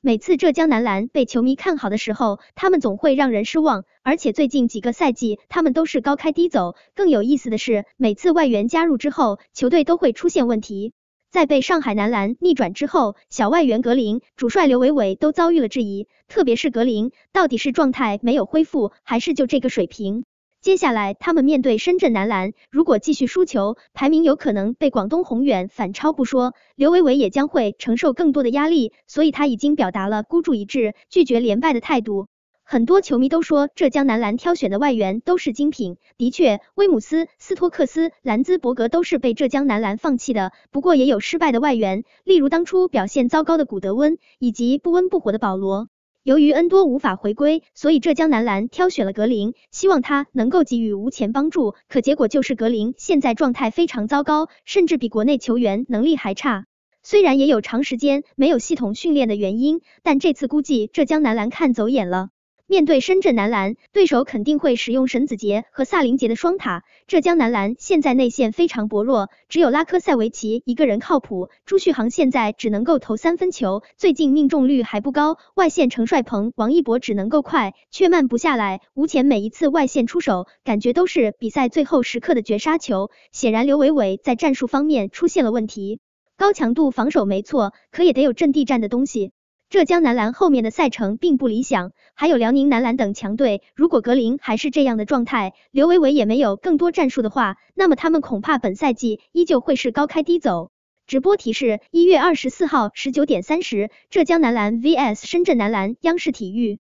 每次浙江男篮被球迷看好的时候，他们总会让人失望，而且最近几个赛季，他们都是高开低走。更有意思的是，每次外援加入之后，球队都会出现问题。在被上海男篮逆转之后，小外援格林、主帅刘伟伟都遭遇了质疑，特别是格林，到底是状态没有恢复，还是就这个水平？接下来，他们面对深圳男篮，如果继续输球，排名有可能被广东宏远反超不说，刘维维也将会承受更多的压力，所以他已经表达了孤注一掷、拒绝连败的态度。很多球迷都说浙江男篮挑选的外援都是精品，的确，威姆斯、斯托克斯、兰兹伯格都是被浙江男篮放弃的。不过也有失败的外援，例如当初表现糟糕的古德温，以及不温不火的保罗。由于恩多无法回归，所以浙江男篮挑选了格林，希望他能够给予无前帮助。可结果就是格林现在状态非常糟糕，甚至比国内球员能力还差。虽然也有长时间没有系统训练的原因，但这次估计浙江男篮看走眼了。面对深圳男篮，对手肯定会使用沈子杰和萨林杰的双塔。浙江男篮现在内线非常薄弱，只有拉科塞维奇一个人靠谱。朱旭航现在只能够投三分球，最近命中率还不高。外线程帅鹏、王一博只能够快，却慢不下来。吴前每一次外线出手，感觉都是比赛最后时刻的绝杀球。显然刘伟伟在战术方面出现了问题。高强度防守没错，可也得有阵地战的东西。浙江男篮后面的赛程并不理想，还有辽宁男篮等强队。如果格林还是这样的状态，刘伟伟也没有更多战术的话，那么他们恐怕本赛季依旧会是高开低走。直播提示：一月二十四号十九点三十，浙江男篮 vs 深圳男篮，央视体育。